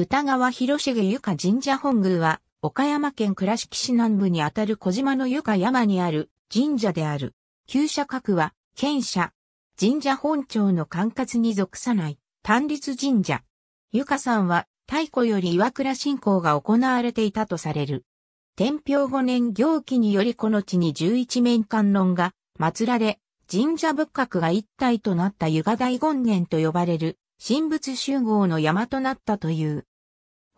歌川広重ゆか神社本宮は、岡山県倉敷市南部にあたる小島のゆか山にある神社である。旧社格は、県社。神社本庁の管轄に属さない、単立神社。ゆかさんは、太古より岩倉信仰が行われていたとされる。天平五年行期によりこの地に11面観音が祀られ、神社仏閣が一体となった湯河大権現と呼ばれる、神仏集合の山となったという。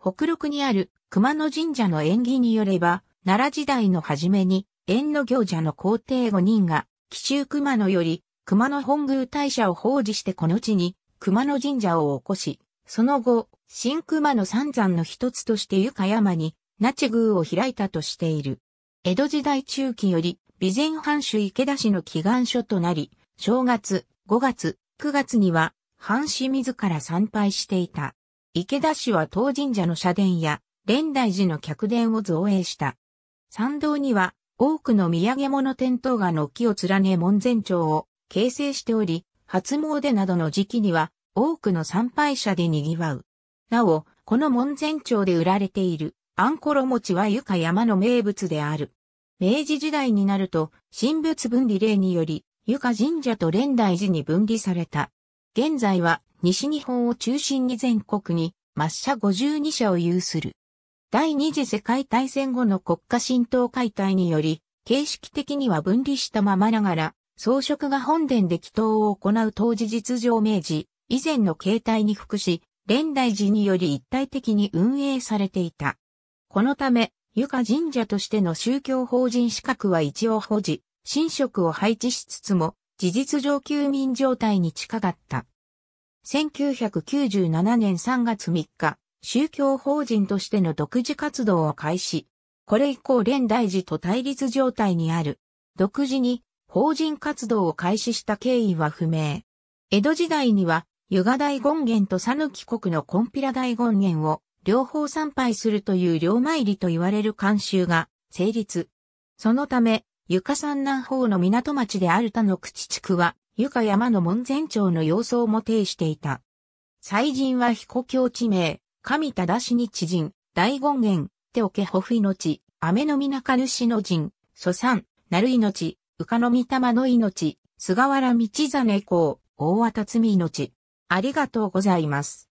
北陸にある熊野神社の縁起によれば、奈良時代の初めに、縁の行者の皇帝5人が、紀州熊野より、熊野本宮大社を奉仕してこの地に、熊野神社を起こし、その後、新熊野三山の一つとして床山に、那智宮を開いたとしている。江戸時代中期より、備前藩主池田氏の祈願書となり、正月、5月、9月には、藩士自ら参拝していた。池田氏は当神社の社殿や、蓮台寺の客殿を造営した。参道には、多くの土産物店頭が軒を連ね門前町を形成しており、初詣などの時期には、多くの参拝者で賑わう。なお、この門前町で売られている、あんころ餅は床山の名物である。明治時代になると、神仏分離令により、床神社と蓮台寺に分離された。現在は、西日本を中心に全国に抹茶52社を有する。第二次世界大戦後の国家浸透解体により、形式的には分離したままながら、装飾が本殿で祈祷を行う当時実情明治、以前の形態に服し、連大寺により一体的に運営されていた。このため、ゆか神社としての宗教法人資格は一応保持、神職を配置しつつも、事実上休眠状態に近かった。1997年3月3日、宗教法人としての独自活動を開始。これ以降連大寺と対立状態にある。独自に法人活動を開始した経緯は不明。江戸時代には、湯河大権現と讃岐国のコンピラ大権現を両方参拝するという両参りと言われる慣習が成立。そのため、床山南方の港町である他の口地区は、床山の門前町の様相も呈していた。祭神は彦教地名、神忠しに知人、大権現、手桶保府命、雨の皆か主の人、祖産、なる命、うかの御霊の命、菅原道真公、大渡辰命。ありがとうございます。